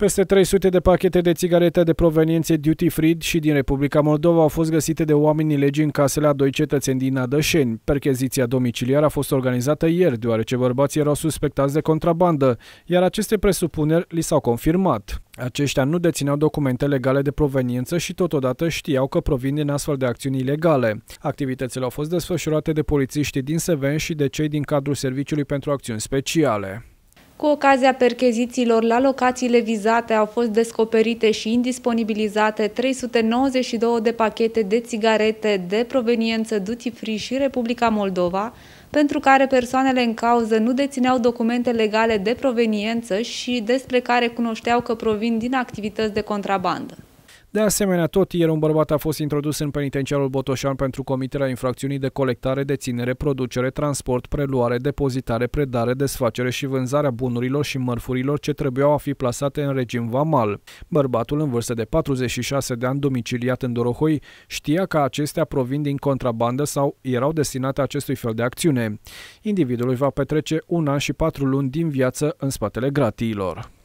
Peste 300 de pachete de țigarete de proveniențe duty-free și din Republica Moldova au fost găsite de oamenii legii în casele a doi cetățeni din Adășeni. Percheziția domiciliară a fost organizată ieri, deoarece bărbații erau suspectați de contrabandă, iar aceste presupuneri li s-au confirmat. Aceștia nu dețineau documente legale de proveniență și totodată știau că provin din astfel de acțiuni ilegale. Activitățile au fost desfășurate de polițiștii din Seven și de cei din cadrul Serviciului pentru Acțiuni Speciale. Cu ocazia perchezițiilor la locațiile vizate au fost descoperite și indisponibilizate 392 de pachete de țigarete de proveniență duty free și Republica Moldova, pentru care persoanele în cauză nu dețineau documente legale de proveniență și despre care cunoșteau că provin din activități de contrabandă. De asemenea, tot ieri un bărbat a fost introdus în penitenciarul Botoșan pentru comiterea infracțiunii de colectare, deținere, producere, transport, preluare, depozitare, predare, desfacere și vânzarea bunurilor și mărfurilor ce trebuiau a fi plasate în regim vamal. Bărbatul, în vârstă de 46 de ani, domiciliat în Dorohoi, știa că acestea provin din contrabandă sau erau destinate acestui fel de acțiune. Individul va petrece un an și patru luni din viață în spatele gratiilor.